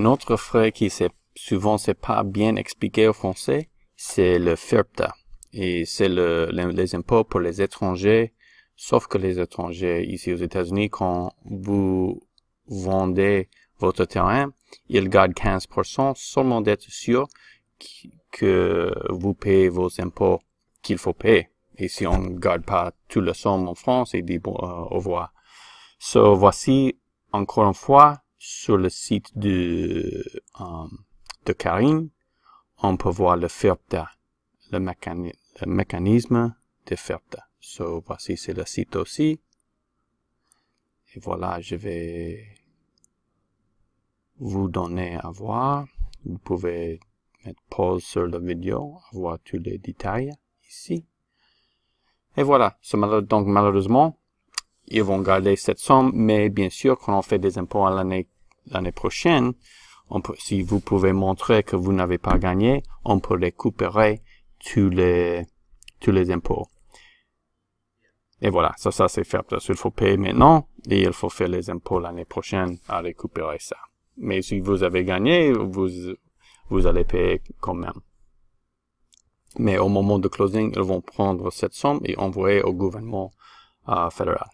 autre frais qui c'est souvent c'est pas bien expliqué au français, c'est le FERPTA. Et c'est le, les impôts pour les étrangers, sauf que les étrangers ici aux États-Unis, quand vous vendez votre terrain, ils gardent 15% seulement d'être sûr que vous payez vos impôts qu'il faut payer. Et si on ne garde pas tout le somme en France, il dit euh, au revoir. So, voici encore une fois sur le site de, euh, de Karine, on peut voir le FERPTA, le, mécanisme de FERPTA. So, voici, c'est le site aussi. Et voilà, je vais vous donner à voir. Vous pouvez mettre pause sur la vidéo, avoir tous les détails ici. Et voilà. Donc, malheureusement, ils vont garder cette somme, mais bien sûr, quand on fait des impôts à l'année l'année prochaine, on si vous pouvez montrer que vous n'avez pas gagné, on peut récupérer tous les, tous les impôts. Et voilà, ça, ça c'est fait. Parce qu'il faut payer maintenant et il faut faire les impôts l'année prochaine à récupérer ça. Mais si vous avez gagné, vous, vous allez payer quand même. Mais au moment de closing, ils vont prendre cette somme et envoyer au gouvernement fédéral.